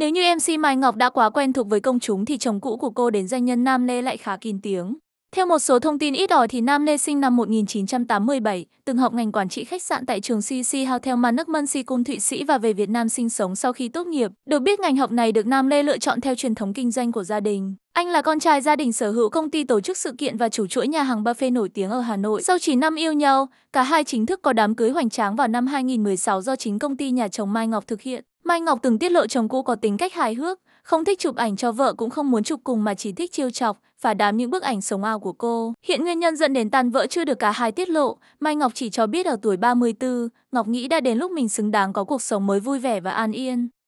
Nếu như MC Mai Ngọc đã quá quen thuộc với công chúng thì chồng cũ của cô đến danh nhân Nam Lê lại khá kín tiếng. Theo một số thông tin ít ỏi thì Nam Lê sinh năm 1987, từng học ngành quản trị khách sạn tại trường CC Hotel Management cung Thụy Sĩ và về Việt Nam sinh sống sau khi tốt nghiệp. Được biết ngành học này được Nam Lê lựa chọn theo truyền thống kinh doanh của gia đình. Anh là con trai gia đình sở hữu công ty tổ chức sự kiện và chủ chuỗi nhà hàng buffet nổi tiếng ở Hà Nội. Sau 9 năm yêu nhau, cả hai chính thức có đám cưới hoành tráng vào năm 2016 do chính công ty nhà chồng Mai Ngọc thực hiện. Mai Ngọc từng tiết lộ chồng cũ có tính cách hài hước, không thích chụp ảnh cho vợ cũng không muốn chụp cùng mà chỉ thích chiêu chọc, phá đám những bức ảnh sống ao của cô. Hiện nguyên nhân dẫn đến tan vỡ chưa được cả hai tiết lộ, Mai Ngọc chỉ cho biết ở tuổi 34, Ngọc nghĩ đã đến lúc mình xứng đáng có cuộc sống mới vui vẻ và an yên.